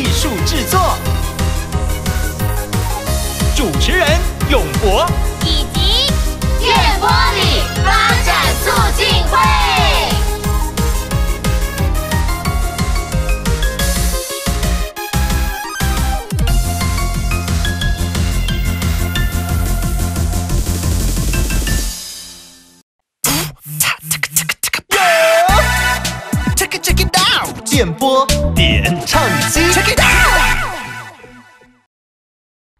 艺术制作，主持人永博以及电玻璃发展促进会。电波点唱机，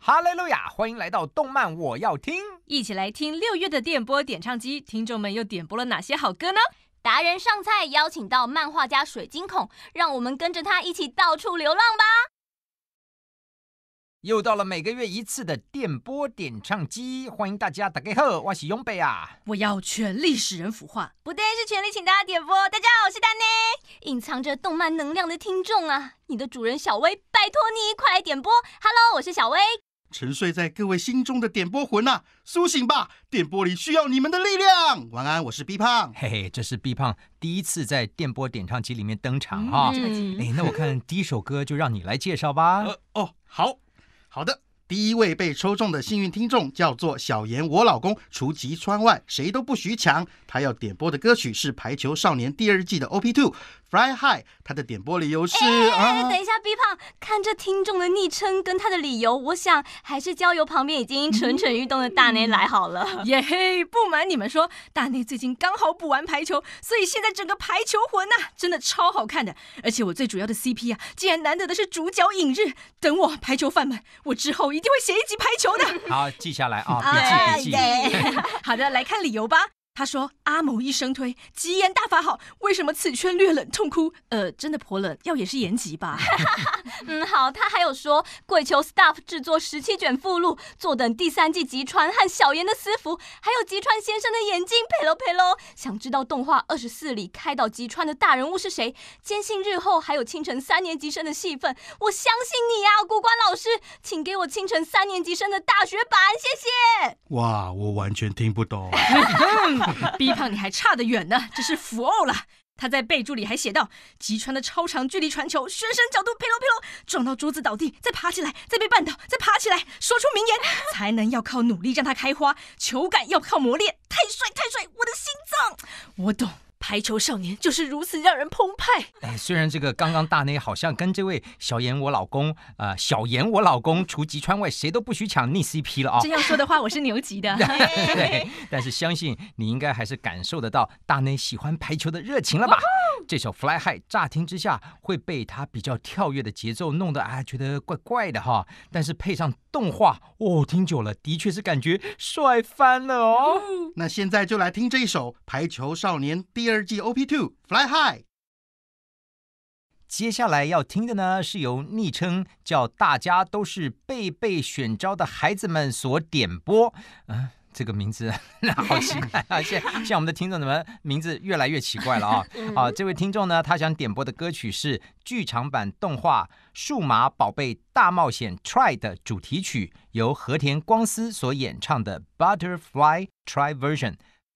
哈雷 o 亚，欢迎来到动漫我要听，一起来听六月的电波点唱机，听众们又点播了哪些好歌呢？达人上菜，邀请到漫画家水晶孔，让我们跟着他一起到处流浪吧。又到了每个月一次的电波点唱机，欢迎大家打开后，我是永贝啊。我要全力使人腐化，不对，是全力请大家点播。大家好，我是丹尼。隐藏着动漫能量的听众啊，你的主人小薇，拜托你快来点播。Hello，我是小薇。沉睡在各位心中的点播魂呐，苏醒吧，电波里需要你们的力量。晚安，我是 B 胖。嘿嘿，这是 B 胖第一次在电波点唱机里面登场啊。哎，那我看第一首歌就让你来介绍吧。呃、哦，好。好的，第一位被抽中的幸运听众叫做小严，我老公，除吉川外，谁都不许抢。他要点播的歌曲是《排球少年》第二季的 o p Two，Fly High，他的点播理由是啊，等一下 B 胖看这听众的昵称跟他的理由，我想还是交由旁边已经蠢蠢欲动的大内来好了。耶嘿，不瞒你们说，大内最近刚好补完排球，所以现在整个排球魂呐，真的超好看的。而且我最主要的 CP 啊，竟然难得的是主角影日。等我排球饭们，我之后一定会写一集排球的。好，记下来啊，对记别记。好的，来看理由吧。他说：“阿某一生推吉言大法好，为什么此圈略冷痛哭？呃，真的颇冷，要也是延吉吧。”嗯，好。他还有说，跪求 staff 制作十七卷附录，坐等第三季吉川和小岩的私服，还有吉川先生的眼睛，赔喽赔喽。想知道动画二十四里开导吉川的大人物是谁？坚信日后还有清晨三年级生的戏份。我相信你啊，古馆老师，请给我清晨三年级生的大学版，谢谢。哇，我完全听不懂。B 胖你还差得远呢，这是服了。他在备注里还写道：吉川的超长距离传球，旋身角度，劈隆劈隆，撞到桌子倒地，再爬起来，再被绊倒，再爬起来，说出名言，才能要靠努力让它开花，球感要靠磨练。太帅太帅，我的心脏。我懂。排球少年就是如此让人澎湃。哎，虽然这个刚刚大内好像跟这位小严我老公，呃，小严我老公除吉川外，谁都不许抢逆 CP 了啊！这样说的话，我是牛级的。但是相信你应该还是感受得到大内喜欢排球的热情了吧？这首《Fly High》乍听之下会被它比较跳跃的节奏弄得啊，觉得怪怪的哈。但是配上动画哦，听久了的确是感觉帅翻了哦。那现在就来听这一首《排球少年》第二季 OP Two《Fly High》。接下来要听的呢，是由昵称叫“大家都是被被选招”的孩子们所点播，嗯。这个名字 好奇怪啊！现 在我们的听众，怎么名字越来越奇怪了啊？啊，这位听众呢，他想点播的歌曲是剧场版动画《数码宝贝大冒险 TRY》的主题曲，由和田光司所演唱的《Butterfly Try Version》。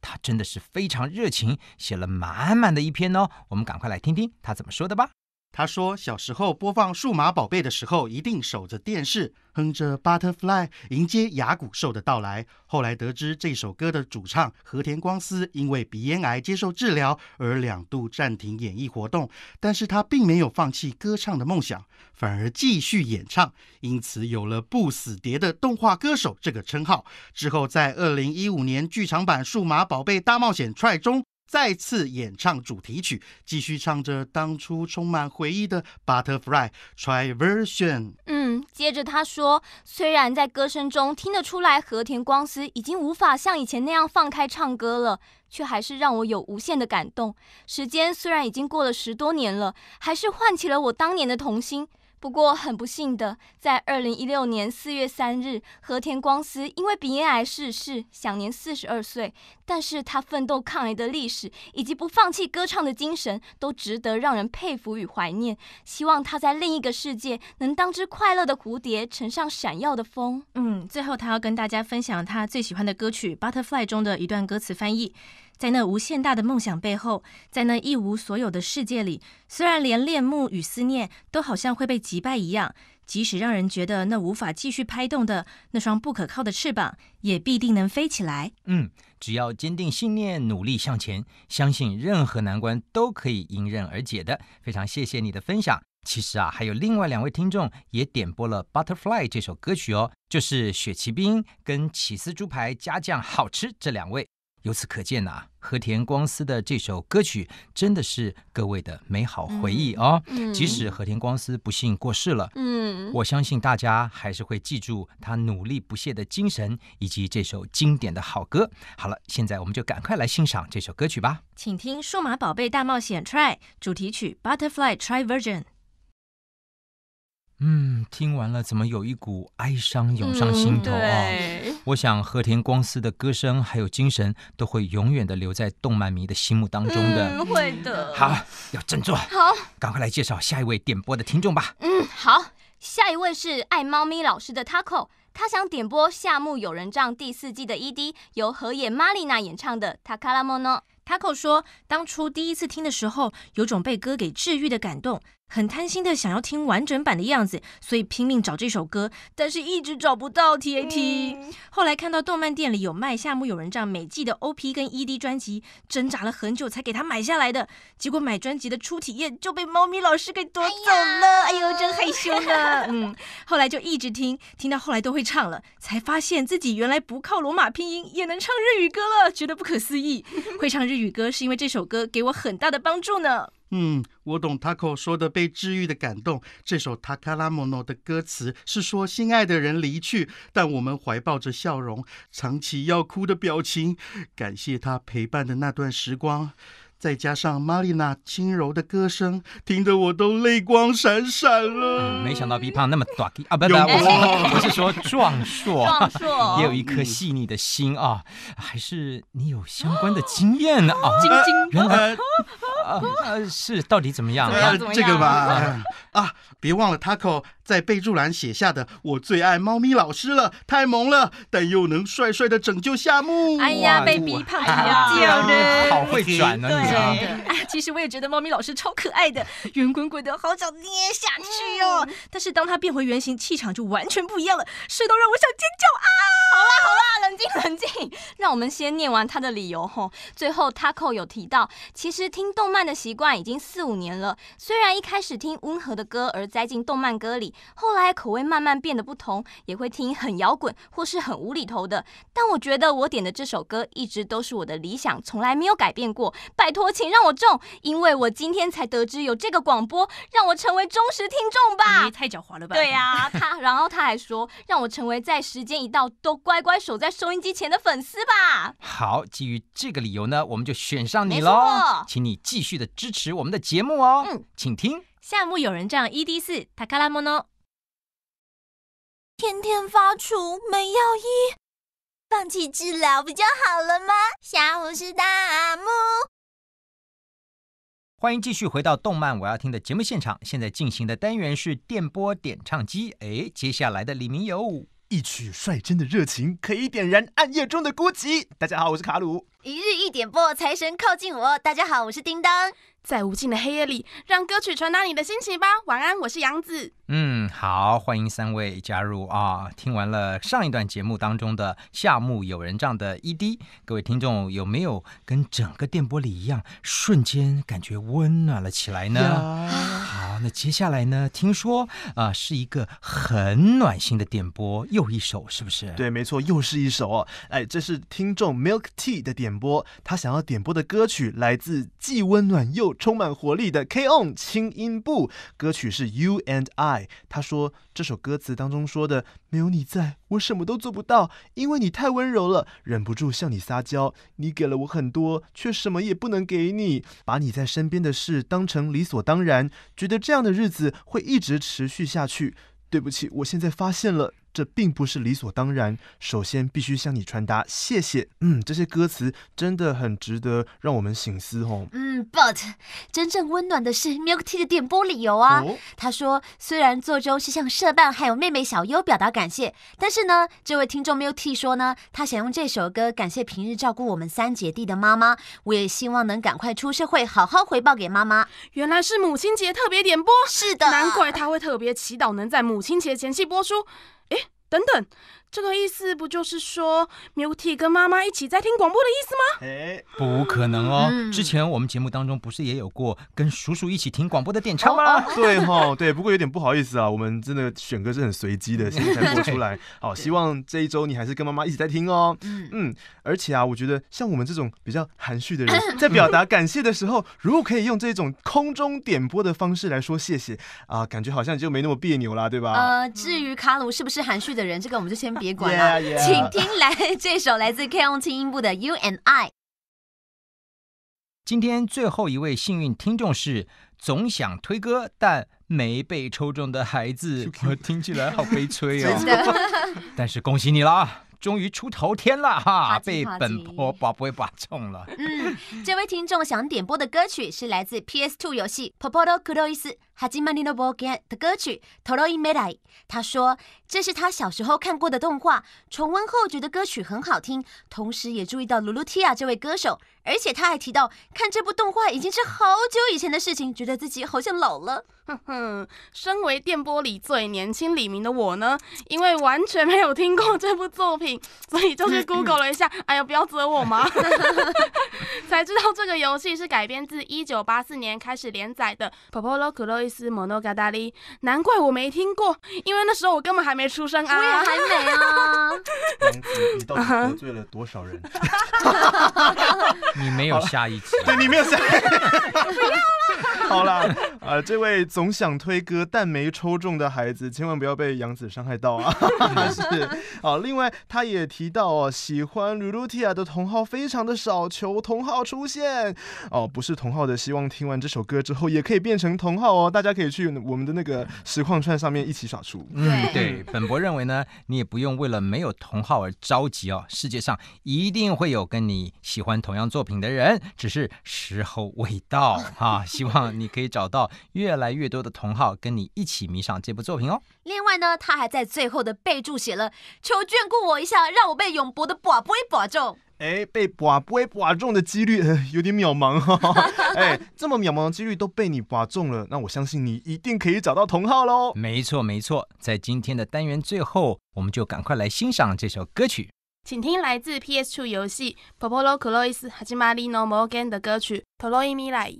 他真的是非常热情，写了满满的一篇哦。我们赶快来听听他怎么说的吧。他说，小时候播放《数码宝贝》的时候，一定守着电视，哼着《Butterfly》，迎接牙骨兽的到来。后来得知，这首歌的主唱和田光司因为鼻咽癌接受治疗而两度暂停演艺活动，但是他并没有放弃歌唱的梦想，反而继续演唱，因此有了“不死蝶”的动画歌手这个称号。之后，在2015年剧场版《数码宝贝大冒险 t r y 中。再次演唱主题曲，继续唱着当初充满回忆的 Butterfly t r a v e r s a n 嗯，接着他说，虽然在歌声中听得出来和田光司已经无法像以前那样放开唱歌了，却还是让我有无限的感动。时间虽然已经过了十多年了，还是唤起了我当年的童心。不过很不幸的，在二零一六年四月三日，和田光司因为鼻咽癌逝世，享年四十二岁。但是他奋斗抗癌的历史，以及不放弃歌唱的精神，都值得让人佩服与怀念。希望他在另一个世界，能当只快乐的蝴蝶，乘上闪耀的风。嗯，最后他要跟大家分享他最喜欢的歌曲《Butterfly》中的一段歌词翻译。在那无限大的梦想背后，在那一无所有的世界里，虽然连恋慕与思念都好像会被击败一样，即使让人觉得那无法继续拍动的那双不可靠的翅膀，也必定能飞起来。嗯，只要坚定信念，努力向前，相信任何难关都可以迎刃而解的。非常谢谢你的分享。其实啊，还有另外两位听众也点播了《Butterfly》这首歌曲哦，就是雪骑兵跟起司猪排加酱好吃这两位。由此可见啊。和田光司的这首歌曲真的是各位的美好回忆哦。即使和田光司不幸过世了，嗯，我相信大家还是会记住他努力不懈的精神以及这首经典的好歌。好了，现在我们就赶快来欣赏这首歌曲吧。请听《数码宝贝大冒险 TRY》主题曲《Butterfly Try Version》。嗯，听完了怎么有一股哀伤涌上心头啊？我想和田光司的歌声还有精神都会永远的留在动漫迷的心目当中的，会的。好，要振作。好，赶快来介绍下一位点播的听众吧。嗯，好，下一位是爱猫咪老师的 Taco，他想点播《夏目友人帐》第四季的 ED，由河野玛丽娜演唱的《Takaramono》。Taco 说，当初第一次听的时候，有种被歌给治愈的感动。很贪心的想要听完整版的样子，所以拼命找这首歌，但是一直找不到 TAT。后来看到动漫店里有卖夏目友人帐每季的 OP 跟 ED 专辑，挣扎了很久才给他买下来的。结果买专辑的初体验就被猫咪老师给夺走了，哎呦，真害羞呢。嗯，后来就一直听，听到后来都会唱了，才发现自己原来不靠罗马拼音也能唱日语歌了，觉得不可思议。会唱日语歌是因为这首歌给我很大的帮助呢。嗯，我懂 Taco 说的被治愈的感动。这首《t a k a 诺》a m o n o 的歌词是说心爱的人离去，但我们怀抱着笑容，藏起要哭的表情，感谢他陪伴的那段时光。再加上 Marina 轻柔的歌声，听得我都泪光闪闪了。没想到 b 胖那么短，啊，不不，不是说壮硕，壮硕也有一颗细腻的心啊，还是你有相关的经验呢啊，原来。啊，是到底怎么样啊、这个吧，啊，别忘了 Taco 在备注栏写下的我最爱猫咪老师了，太萌了，但又能帅帅的拯救夏目。哎呀，被逼怕了，这样的 好会转啊，对。啊！其实我也觉得猫咪老师超可爱的，圆滚滚的好想捏下去哦。但是当他变回原形，气场就完全不一样了，帅到让我想尖叫啊！好啦好啦，冷静冷静，让我们先念完他的理由吼。最后 Taco 有提到，其实听动漫的习惯已经四五年了，虽然一开始听温和的歌而栽进动漫歌里，后来口味慢慢变得不同，也会听很摇滚或是很无厘头的。但我觉得我点的这首歌一直都是我的理想，从来没有改变过。拜托，请让我中，因为我今天才得知有这个广播，让我成为忠实听众吧。也太狡猾了吧！对呀，他然后他还说让我成为在时间一到都乖乖守在收音机前的粉丝吧。好，基于这个理由呢，我们就选上你喽，请你继续的支持我们的节目哦，请听夏目友人帐 ED 四塔卡拉莫诺，天天发愁没药医，放弃治疗不就好了吗？下午是大木。欢迎继续回到动漫我要听的节目现场，现在进行的单元是电波点唱机。哎，接下来的李明友，一曲率真的热情可以点燃暗夜中的孤寂。大家好，我是卡鲁。一日一点播，财神靠近我。大家好，我是叮当。在无尽的黑夜里，让歌曲传达你的心情吧。晚安，我是杨子。嗯，好，欢迎三位加入啊！听完了上一段节目当中的《夏目友人帐》的 ED，各位听众有没有跟整个电波里一样，瞬间感觉温暖了起来呢？那接下来呢？听说啊，是一个很暖心的点播，又一首是不是？对，没错，又是一首。哦。哎，这是听众 Milk Tea 的点播，他想要点播的歌曲来自既温暖又充满活力的 K On 轻音部，歌曲是 y o U and I。他说这首歌词当中说的“没有你在我什么都做不到，因为你太温柔了，忍不住向你撒娇。你给了我很多，却什么也不能给你，把你在身边的事当成理所当然，觉得这。”这样的日子会一直持续下去。对不起，我现在发现了。这并不是理所当然，首先必须向你传达谢谢。嗯，这些歌词真的很值得让我们醒思哦。嗯，but 真正温暖的是 Milk Tea 的点播理由啊。他说，虽然作中是向社办还有妹妹小优表达感谢，但是呢，这位听众 Milk Tea 说呢，他想用这首歌感谢平日照顾我们三姐弟的妈妈。我也希望能赶快出社会，好好回报给妈妈。原来是母亲节特别点播，是的，难怪他会特别祈祷能在母亲节前夕播出。等等。这个意思不就是说 m t y 跟妈妈一起在听广播的意思吗？哎，不可能哦！之前我们节目当中不是也有过跟叔叔一起听广播的点唱吗？对哈，对。不过有点不好意思啊，我们真的选歌是很随机的，现在播出来。好，希望这一周你还是跟妈妈一起在听哦。嗯嗯，而且啊，我觉得像我们这种比较含蓄的人，在表达感谢的时候，如果可以用这种空中点播的方式来说谢谢啊，感觉好像就没那么别扭啦，对吧？呃，至于卡鲁是不是含蓄的人，这个我们就先。别管了，请听来这首来自 Kong 音部的《You and I》。今天最后一位幸运听众是总想推歌但没被抽中的孩子，我听起来好悲催哦。但是恭喜你啦，终于出头天了哈，被本波宝不会把中了。嗯，这位听众想点播的歌曲是来自 PS Two 游戏《p o p o t k u r o i s 哈基曼尼的歌曲《Toro in Medai》，他说这是他小时候看过的动画，重温后觉得歌曲很好听，同时也注意到 Lulutia 这位歌手。而且他还提到，看这部动画已经是好久以前的事情，觉得自己好像老了。哼哼，身为电波里最年轻李明的我呢，因为完全没有听过这部作品，所以就去 Google 了一下。哎呀，不要责我嘛！才知道这个游戏是改编自1984年开始连载的《p o p o l o k u l o 费斯蒙诺嘎达利，难怪我没听过，因为那时候我根本还没出生啊！我也还没啊！杨 紫，你到底得罪了多少人？你没有下一期，对，你没有下一期。不要了！好了，呃，这位总想推歌但没抽中的孩子，千万不要被杨子伤害到啊！是，好，另外他也提到哦，喜欢鲁鲁 l u t i a 的同号非常的少，求同号出现哦，不是同号的，希望听完这首歌之后也可以变成同号哦。大家可以去我们的那个实况串上面一起耍出。嗯，对，本博认为呢，你也不用为了没有同号而着急哦，世界上一定会有跟你喜欢同样作品的人，只是时候未到啊。希望你可以找到越来越多的同号，跟你一起迷上这部作品哦。另外呢，他还在最后的备注写了，求眷顾我一下，让我被永博的宝宝保中。”哎，被把不会把中的几率 有点渺茫哈。哎，这么渺茫的几率都被你把中了，那我相信你一定可以找到同号喽。没错没错，在今天的单元最后，我们就赶快来欣赏这首歌曲，请听来自 PS2 游戏 Popolo Close 和 j i m a r i n o Morgan 的歌曲《t o l o i Mira》。